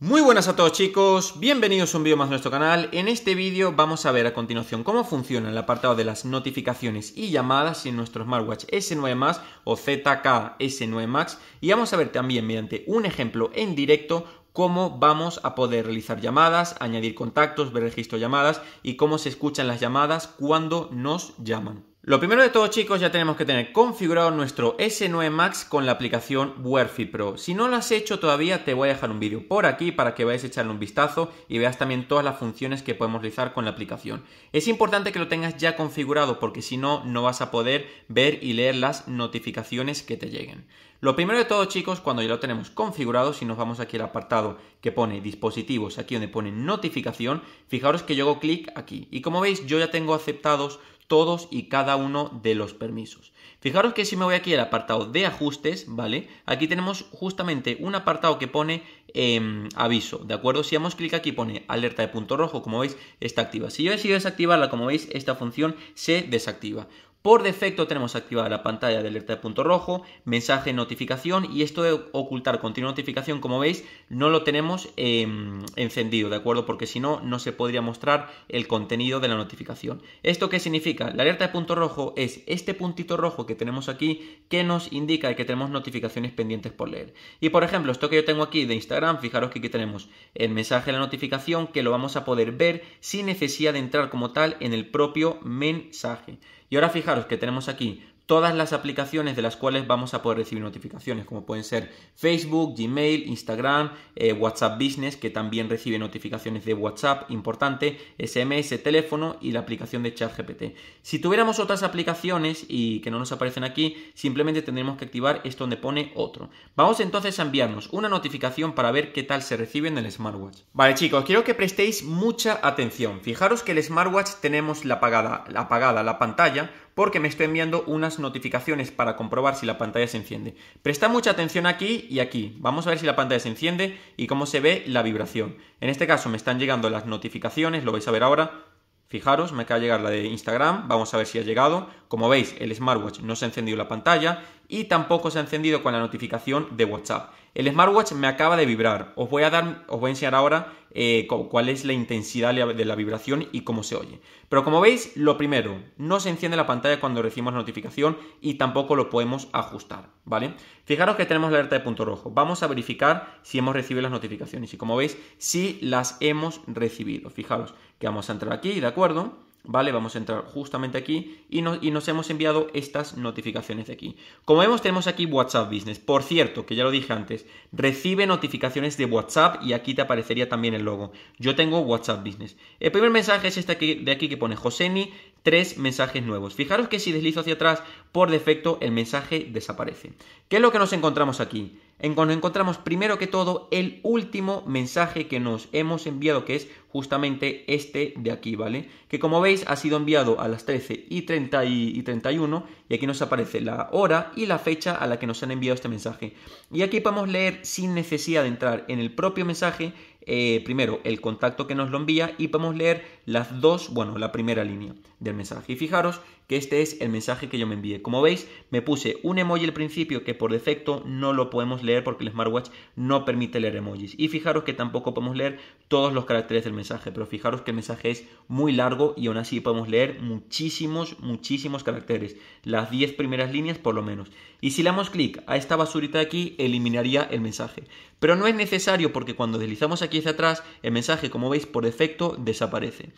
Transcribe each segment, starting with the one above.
Muy buenas a todos chicos, bienvenidos un vídeo más a nuestro canal. En este vídeo vamos a ver a continuación cómo funciona el apartado de las notificaciones y llamadas en nuestro smartwatch S9 Max o ZK S9 Max y vamos a ver también mediante un ejemplo en directo cómo vamos a poder realizar llamadas, añadir contactos, ver registro de llamadas y cómo se escuchan las llamadas cuando nos llaman. Lo primero de todo, chicos, ya tenemos que tener configurado nuestro S9 Max con la aplicación Werfi Pro. Si no lo has hecho todavía, te voy a dejar un vídeo por aquí para que vayas a echarle un vistazo y veas también todas las funciones que podemos realizar con la aplicación. Es importante que lo tengas ya configurado porque si no, no vas a poder ver y leer las notificaciones que te lleguen. Lo primero de todo, chicos, cuando ya lo tenemos configurado, si nos vamos aquí al apartado que pone dispositivos, aquí donde pone notificación, fijaros que yo hago clic aquí. Y como veis, yo ya tengo aceptados todos y cada uno de los permisos. Fijaros que si me voy aquí al apartado de ajustes, ¿vale? Aquí tenemos justamente un apartado que pone em, aviso, ¿de acuerdo? Si damos clic aquí pone alerta de punto rojo, como veis, está activa. Si yo decido desactivarla, como veis, esta función se desactiva. Por defecto tenemos activada la pantalla de alerta de punto rojo, mensaje notificación y esto de ocultar continua notificación, como veis, no lo tenemos em, encendido, ¿de acuerdo? Porque si no, no se podría mostrar el contenido de la notificación. ¿Esto qué significa? La alerta de punto rojo es este puntito rojo que tenemos aquí que nos indica que tenemos notificaciones pendientes por leer. Y por ejemplo, esto que yo tengo aquí de Instagram, fijaros que aquí tenemos el mensaje de la notificación que lo vamos a poder ver sin necesidad de entrar como tal en el propio mensaje. Y ahora fijaros que tenemos aquí todas las aplicaciones de las cuales vamos a poder recibir notificaciones, como pueden ser Facebook, Gmail, Instagram, eh, WhatsApp Business, que también recibe notificaciones de WhatsApp, importante, SMS, teléfono y la aplicación de ChatGPT. Si tuviéramos otras aplicaciones y que no nos aparecen aquí, simplemente tendremos que activar esto donde pone otro. Vamos entonces a enviarnos una notificación para ver qué tal se recibe en el smartwatch. Vale chicos, quiero que prestéis mucha atención. Fijaros que el smartwatch tenemos la apagada, la apagada la pantalla porque me estoy enviando unas notificaciones para comprobar si la pantalla se enciende. Presta mucha atención aquí y aquí. Vamos a ver si la pantalla se enciende y cómo se ve la vibración. En este caso me están llegando las notificaciones, lo vais a ver ahora. Fijaros, me acaba de llegar la de Instagram, vamos a ver si ha llegado. Como veis, el smartwatch no se ha encendido la pantalla y tampoco se ha encendido con la notificación de WhatsApp. El smartwatch me acaba de vibrar. Os voy a, dar, os voy a enseñar ahora eh, cuál es la intensidad de la vibración y cómo se oye. Pero como veis, lo primero, no se enciende la pantalla cuando recibimos la notificación y tampoco lo podemos ajustar, ¿vale? Fijaros que tenemos la alerta de punto rojo. Vamos a verificar si hemos recibido las notificaciones y como veis, si sí las hemos recibido. Fijaros que vamos a entrar aquí, ¿de acuerdo? ¿Vale? Vamos a entrar justamente aquí y, nos hemos enviado estas notificaciones de aquí. Como vemos, tenemos aquí WhatsApp Business. Por cierto, que ya lo dije antes, recibe notificaciones de WhatsApp y aquí te aparecería también el logo. Yo tengo WhatsApp Business. El primer mensaje es este de aquí que pone Joseni, tres mensajes nuevos. Fijaros que si deslizo hacia atrás, por defecto el mensaje desaparece. ¿Qué es lo que nos encontramos aquí? Nos encontramos primero que todo el último mensaje que nos hemos enviado, que es justamente este de aquí, ¿vale? Que como veis ha sido enviado a las 13 y 30 y 31 y aquí nos aparece la hora y la fecha a la que nos han enviado este mensaje. Y aquí podemos leer sin necesidad de entrar en el propio mensaje, eh, primero el contacto que nos lo envía y podemos leer las dos, bueno, la primera línea del mensaje. Y fijaros que este es el mensaje que yo me envié. Como veis, me puse un emoji al principio que por defecto no lo podemos leer porque el smartwatch no permite leer emojis. Y fijaros que tampoco podemos leer todos los caracteres del mensaje, pero fijaros que el mensaje es muy largo y aún así podemos leer muchísimos, muchísimos caracteres. Las diez primeras líneas por lo menos. Y si le damos clic a esta basurita de aquí, eliminaría el mensaje. Pero no es necesario porque cuando deslizamos aquí hacia atrás, el mensaje, como veis, por defecto desaparece.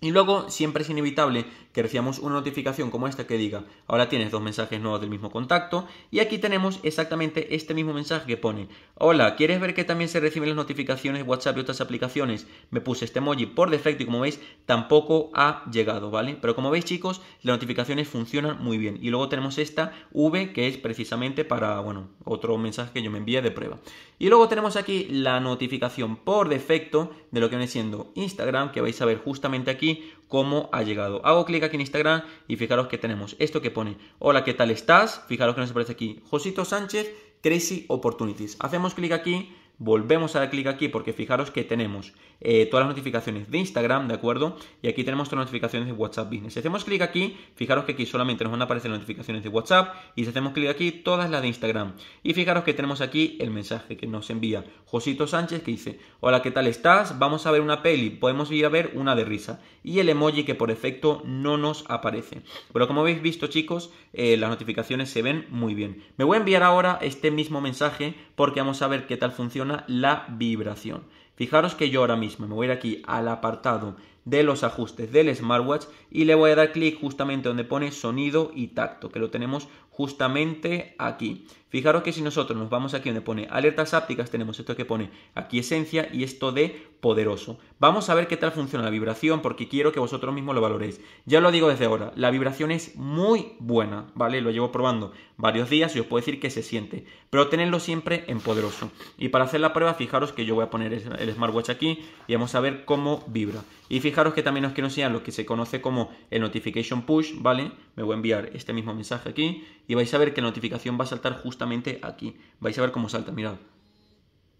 Y luego siempre es inevitable que recibamos una notificación como esta que diga, ahora tienes dos mensajes nuevos del mismo contacto. Y aquí tenemos exactamente este mismo mensaje que pone, hola, ¿quieres ver que también se reciben las notificaciones de WhatsApp y otras aplicaciones? Me puse este emoji por defecto y como veis tampoco ha llegado, ¿vale? Pero como veis chicos, las notificaciones funcionan muy bien. Y luego tenemos esta V que es precisamente para, bueno, otro mensaje que yo me envíe de prueba. Y luego tenemos aquí la notificación por defecto de lo que viene siendo Instagram, que vais a ver justamente aquí cómo ha llegado. Hago clic aquí en Instagram y fijaros que tenemos esto que pone, hola, ¿qué tal estás? Fijaros que nos aparece aquí, Josito Sánchez, Crazy Opportunities. Hacemos clic aquí volvemos a dar clic aquí porque fijaros que tenemos eh, todas las notificaciones de Instagram, ¿de acuerdo? Y aquí tenemos todas las notificaciones de WhatsApp Business. Si hacemos clic aquí, fijaros que aquí solamente nos van a aparecer las notificaciones de WhatsApp y si hacemos clic aquí, todas las de Instagram. Y fijaros que tenemos aquí el mensaje que nos envía Josito Sánchez que dice, hola, ¿qué tal estás? Vamos a ver una peli, podemos ir a ver una de risa. Y el emoji que por efecto no nos aparece. Pero como habéis visto chicos, eh, las notificaciones se ven muy bien. Me voy a enviar ahora este mismo mensaje porque vamos a ver qué tal funciona la vibración. Fijaros que yo ahora mismo me voy a ir aquí al apartado de los ajustes del smartwatch y le voy a dar clic justamente donde pone sonido y tacto, que lo tenemos justamente aquí. Fijaros que si nosotros nos vamos aquí donde pone alertas ápticas, tenemos esto que pone aquí esencia y esto de poderoso. Vamos a ver qué tal funciona la vibración porque quiero que vosotros mismos lo valoréis. Ya lo digo desde ahora, la vibración es muy buena, ¿vale? Lo llevo probando varios días y os puedo decir que se siente, pero tenerlo siempre en poderoso. Y para hacer la prueba, fijaros que yo voy a poner el smartwatch aquí y vamos a ver cómo vibra. Y fijaros que también que quiero enseñar lo que se conoce como el notification push, ¿vale? Me voy a enviar este mismo mensaje aquí y vais a ver que la notificación va a saltar justamente aquí. Vais a ver cómo salta, mirad.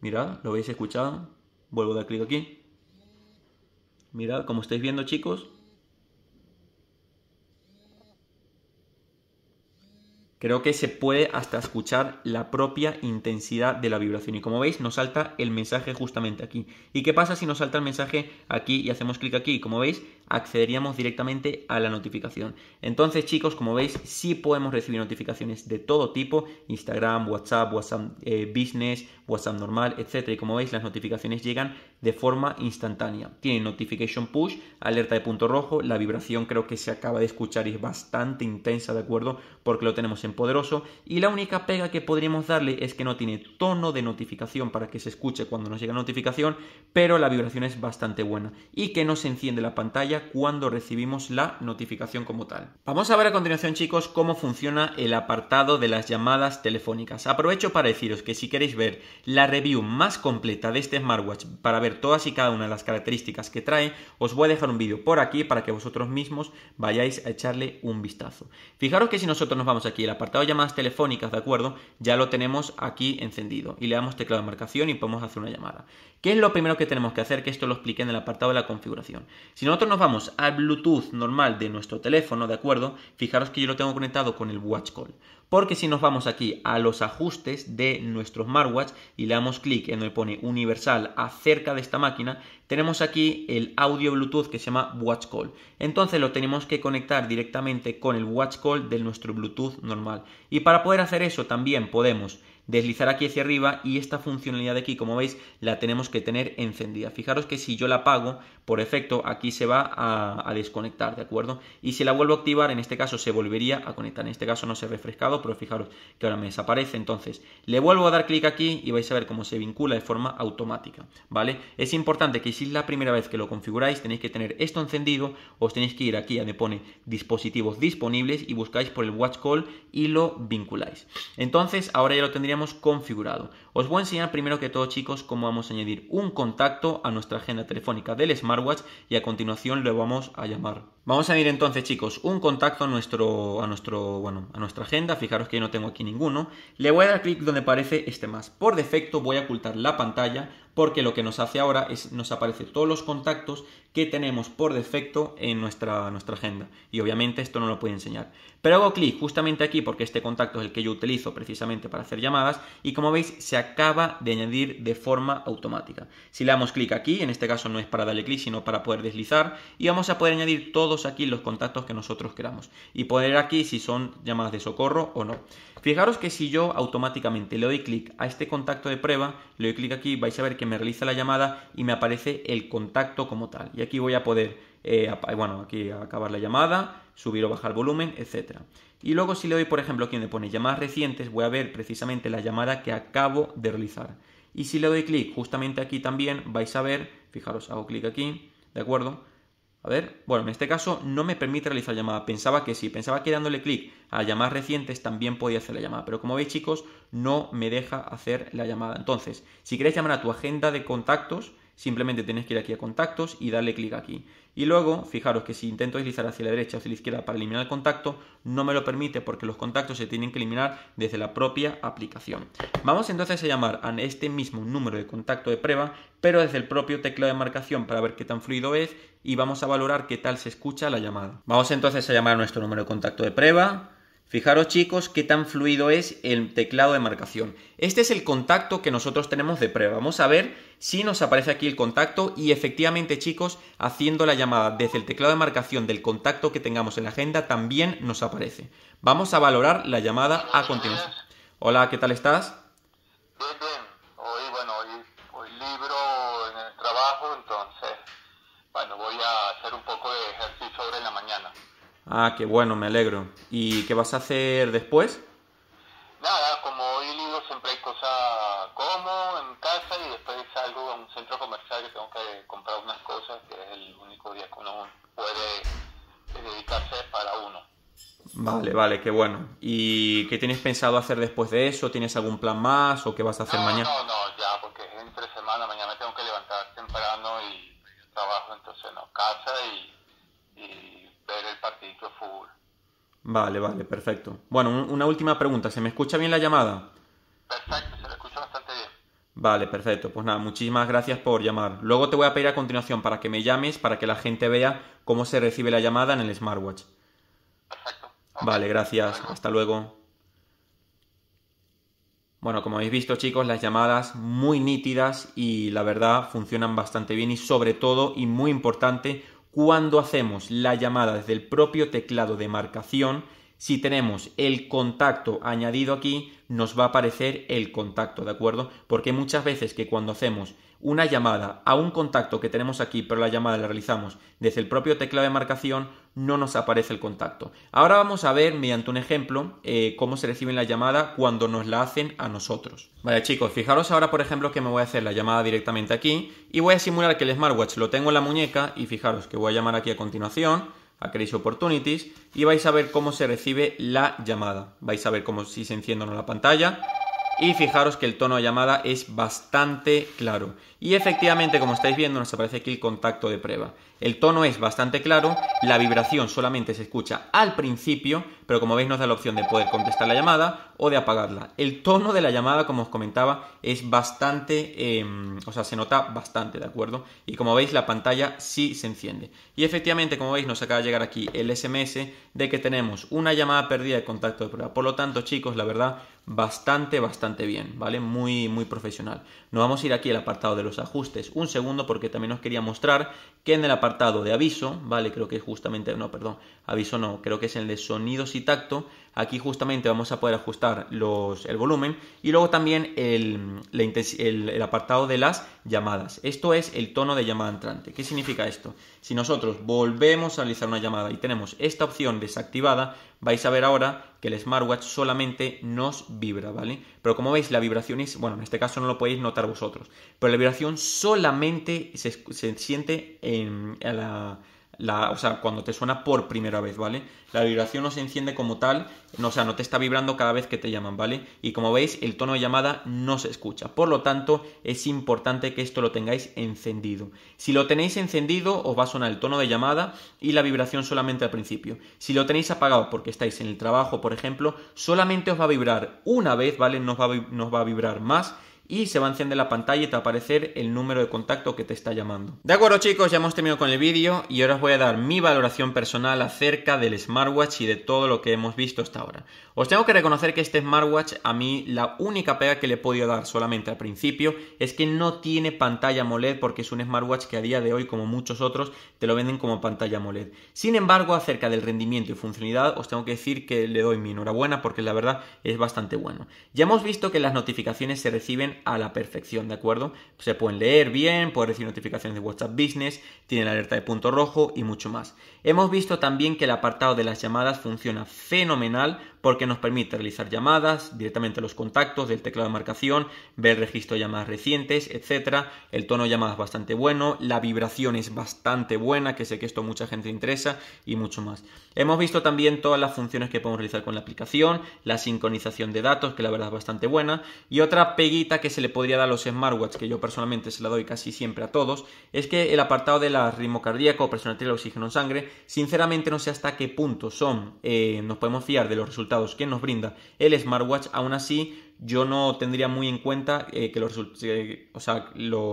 Mirad, lo habéis escuchado. Vuelvo a dar clic aquí. Mirad, como estáis viendo, chicos. Creo que se puede hasta escuchar la propia intensidad de la vibración. Y como veis, nos salta el mensaje justamente aquí. ¿Y qué pasa si nos salta el mensaje aquí y hacemos clic aquí? Como veis, accederíamos directamente a la notificación. Entonces, chicos, como veis, sí podemos recibir notificaciones de todo tipo, Instagram, WhatsApp, WhatsApp eh, Business, WhatsApp normal, etc. Y como veis, las notificaciones llegan de forma instantánea. tiene notification push, alerta de punto rojo, la vibración creo que se acaba de escuchar y es bastante intensa, ¿de acuerdo? Porque lo tenemos en poderoso. Y la única pega que podríamos darle es que no tiene tono de notificación para que se escuche cuando nos llega la notificación, pero la vibración es bastante buena. Y que no se enciende la pantalla cuando recibimos la notificación como tal. Vamos a ver a continuación chicos cómo funciona el apartado de las llamadas telefónicas. Aprovecho para deciros que si queréis ver la review más completa de este smartwatch para ver todas y cada una de las características que trae, os voy a dejar un vídeo por aquí para que vosotros mismos vayáis a echarle un vistazo. Fijaros que si nosotros nos vamos aquí el apartado de llamadas telefónicas, ¿de acuerdo? Ya lo tenemos aquí encendido y le damos teclado de marcación y podemos hacer una llamada. ¿Qué es lo primero que tenemos que hacer? Que esto lo explique en el apartado de la configuración. Si nosotros nos vamos al Bluetooth normal de nuestro teléfono, ¿de acuerdo? Fijaros que yo lo tengo conectado con el Watch Call. Porque si nos vamos aquí a los ajustes de nuestro smartwatch y le damos clic en el pone universal acerca de esta máquina, tenemos aquí el audio Bluetooth que se llama Watch Call. Entonces lo tenemos que conectar directamente con el Watch Call de nuestro Bluetooth normal. Y para poder hacer eso también podemos deslizar aquí hacia arriba y esta funcionalidad de aquí, como veis, la tenemos que tener encendida. Fijaros que si yo la apago, por efecto, aquí se va a, desconectar, ¿de acuerdo? Y si la vuelvo a activar, en este caso se volvería a conectar. En este caso no se ha refrescado, pero fijaros que ahora me desaparece. Entonces, le vuelvo a dar clic aquí y vais a ver cómo se vincula de forma automática, ¿vale? Es importante que si es la primera vez que lo configuráis, tenéis que tener esto encendido, os tenéis que ir aquí a donde pone dispositivos disponibles y buscáis por el watch call y lo vinculáis. Entonces, ahora ya lo tendríamos configurado. Os voy a enseñar primero que todo chicos cómo vamos a añadir un contacto a nuestra agenda telefónica del smartwatch y a continuación lo vamos a llamar. Vamos a añadir entonces chicos un contacto a nuestro, a nuestro, bueno, a nuestra agenda. Fijaros que no tengo aquí ninguno. Le voy a dar clic donde aparece este más. Por defecto voy a ocultar la pantalla porque lo que nos hace ahora es nos aparece todos los contactos que tenemos por defecto en nuestra, nuestra agenda. Y obviamente esto no lo puede enseñar. Pero hago clic justamente aquí porque este contacto es el que yo utilizo precisamente para hacer llamadas y como veis se acaba de añadir de forma automática. Si le damos clic aquí, en este caso no es para darle clic sino para poder deslizar y vamos a poder añadir todos aquí los contactos que nosotros queramos y poner aquí si son llamadas de socorro o no. Fijaros que si yo automáticamente le doy clic a este contacto de prueba, le doy clic aquí, vais a ver que me realiza la llamada y me aparece el contacto como tal. Y aquí voy a poder, eh, bueno, aquí acabar la llamada, subir o bajar volumen, etcétera Y luego si le doy, por ejemplo, aquí donde pone llamadas recientes, voy a ver precisamente la llamada que acabo de realizar. Y si le doy clic justamente aquí también, vais a ver, fijaros, hago clic aquí, ¿de acuerdo? A ver, bueno, en este caso no me permite realizar llamada. Pensaba que sí, pensaba que dándole clic a llamadas recientes también podía hacer la llamada, pero como veis chicos, no me deja hacer la llamada. Entonces, si quieres llamar a tu agenda de contactos, simplemente tienes que ir aquí a contactos y darle clic aquí. Y luego, fijaros que si intento deslizar hacia la derecha o hacia la izquierda para eliminar el contacto, no me lo permite porque los contactos se tienen que eliminar desde la propia aplicación. Vamos entonces a llamar a este mismo número de contacto de prueba, pero desde el propio teclado de marcación para ver qué tan fluido es y vamos a valorar qué tal se escucha la llamada. Vamos entonces a llamar a nuestro número de contacto de prueba, Fijaros chicos qué tan fluido es el teclado de marcación. Este es el contacto que nosotros tenemos de prueba. Vamos a ver si nos aparece aquí el contacto y efectivamente chicos, haciendo la llamada desde el teclado de marcación del contacto que tengamos en la agenda también nos aparece. Vamos a valorar la llamada a continuación. Hola, ¿qué tal estás? Ah, qué bueno, me alegro. ¿Y qué vas a hacer después? Nada, como hoy libro siempre hay cosas como en casa y después salgo a un centro comercial que tengo que comprar unas cosas, que es el único día que uno puede dedicarse para uno. Vale, vale, qué bueno. ¿Y qué tienes pensado hacer después de eso? ¿Tienes algún plan más o qué vas a hacer mañana? Vale, vale, perfecto. Bueno, una última pregunta. ¿Se me escucha bien la llamada? Perfecto, se me escucha bastante bien. Vale, perfecto. Pues nada, muchísimas gracias por llamar. Luego te voy a pedir a continuación para que me llames, para que la gente vea cómo se recibe la llamada en el smartwatch. Perfecto. Vale, gracias. Hasta luego. Bueno, como habéis visto chicos, las llamadas muy nítidas y la verdad funcionan bastante bien y sobre todo y muy importante cuando hacemos la llamada desde el propio teclado de marcación, si tenemos el contacto añadido aquí, nos va a aparecer el contacto, ¿de acuerdo? Porque muchas veces que cuando hacemos una llamada a un contacto que tenemos aquí, pero la llamada la realizamos desde el propio teclado de marcación, no nos aparece el contacto. Ahora vamos a ver, mediante un ejemplo, eh, cómo se recibe la llamada cuando nos la hacen a nosotros. Vale, chicos, fijaros ahora, por ejemplo, que me voy a hacer la llamada directamente aquí y voy a simular que el smartwatch lo tengo en la muñeca y fijaros que voy a llamar aquí a continuación a Crazy Opportunities y vais a ver cómo se recibe la llamada. Vais a ver cómo si se enciende o no la pantalla y fijaros que el tono de llamada es bastante claro. Y efectivamente, como estáis viendo, nos aparece aquí el contacto de prueba. El tono es bastante claro, la vibración solamente se escucha al principio, pero como veis nos da la opción de poder contestar la llamada o de apagarla. El tono de la llamada, como os comentaba, es bastante, em, o sea, se nota bastante, ¿de acuerdo? Y como veis la pantalla sí se enciende. Y efectivamente, como veis, nos acaba de llegar aquí el SMS de que tenemos una llamada perdida de contacto de prueba. Por lo tanto, chicos, la verdad, bastante, bastante bien, ¿vale? Muy, muy profesional. Nos vamos a ir aquí al apartado de los ajustes un segundo porque también os quería mostrar que en el apartado apartado de aviso, ¿vale? Creo que justamente, no, perdón, aviso no, creo que es el de sonidos y tacto. Aquí justamente vamos a poder ajustar el volumen y luego también el, apartado de las llamadas. Esto es el tono de llamada entrante. ¿Qué significa esto? Si nosotros volvemos a realizar una llamada y tenemos esta opción desactivada, vais a ver ahora que el smartwatch solamente nos vibra, ¿vale? Pero como veis, la vibración es, bueno, en este caso no lo podéis notar vosotros, pero la vibración solamente se, siente en, la o sea, cuando te suena por primera vez, ¿vale? La vibración no se enciende como tal, no, o sea, no te está vibrando cada vez que te llaman, ¿vale? Y como veis, el tono de llamada no se escucha. Por lo tanto, es importante que esto lo tengáis encendido. Si lo tenéis encendido, os va a sonar el tono de llamada y la vibración solamente al principio. Si lo tenéis apagado porque estáis en el trabajo, por ejemplo, solamente os va a vibrar una vez, ¿vale? No os nos va a vibrar más y se va a encender la pantalla y te va a aparecer el número de contacto que te está llamando. De acuerdo chicos, ya hemos terminado con el vídeo y ahora os voy a dar mi valoración personal acerca del smartwatch y de todo lo que hemos visto hasta ahora. Os tengo que reconocer que este smartwatch a mí la única pega que le he podido dar solamente al principio es que no tiene pantalla AMOLED porque es un smartwatch que a día de hoy como muchos otros te lo venden como pantalla AMOLED. Sin embargo, acerca del rendimiento y funcionalidad os tengo que decir que le doy mi enhorabuena porque la verdad es bastante bueno. Ya hemos visto que las notificaciones se reciben a la perfección, ¿de acuerdo? Se pueden leer bien, pueden recibir notificaciones de WhatsApp Business, tienen alerta de punto rojo y mucho más. Hemos visto también que el apartado de las llamadas funciona fenomenal porque nos permite realizar llamadas directamente a los contactos del teclado de marcación, ver registro de llamadas recientes, etc. El tono de llamadas es bastante bueno, la vibración es bastante buena, que sé que esto a mucha gente interesa y mucho más. Hemos visto también todas las funciones que podemos realizar con la aplicación, la sincronización de datos, que la verdad es bastante buena, y otra peguita que se le podría dar a los smartwatches, que yo personalmente se la doy casi siempre a todos, es que el apartado de la ritmo cardíaco, presión arterial, oxígeno en sangre, sinceramente no sé hasta qué punto son, eh, nos podemos fiar de los resultados que nos brinda el smartwatch, aún así yo no tendría muy en cuenta eh, eh,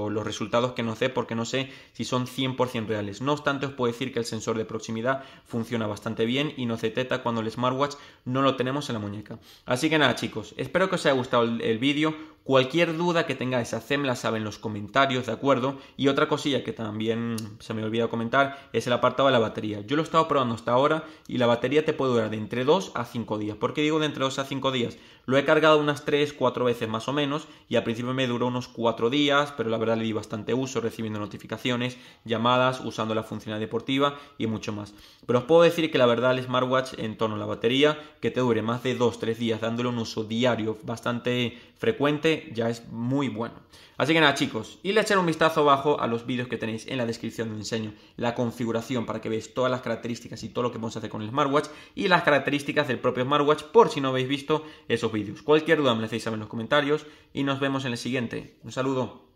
los, resultados que no sé, porque no sé si son 100% reales. No obstante, os puedo decir que el sensor de proximidad funciona bastante bien y se detecta cuando el smartwatch no lo tenemos en la muñeca. Así que nada chicos, espero que os haya gustado el, vídeo. Cualquier duda que tengáis, hacedme la saben en los comentarios, ¿de acuerdo? Y otra cosilla que también se me olvida comentar es el apartado de la batería. Yo lo he estado probando hasta ahora y la batería te puede durar de entre 2 a 5 días. ¿Por qué digo de entre 2 a 5 días? Lo he cargado unas 3 Cuatro veces más o menos, y al principio me duró unos cuatro días, pero la verdad le di bastante uso, recibiendo notificaciones, llamadas, usando la funcionalidad deportiva y mucho más. Pero os puedo decir que la verdad el smartwatch en torno a la batería, que te dure más de 2-3 días, dándole un uso diario bastante frecuente, ya es muy bueno. Así que nada chicos, y le echar un vistazo abajo a los vídeos que tenéis en la descripción del enseño, la configuración para que veáis todas las características y todo lo que podemos hacer con el smartwatch y las características del propio smartwatch por si no habéis visto esos vídeos. Cualquier duda Dejadme saber en los comentarios y nos vemos en el siguiente. Un saludo.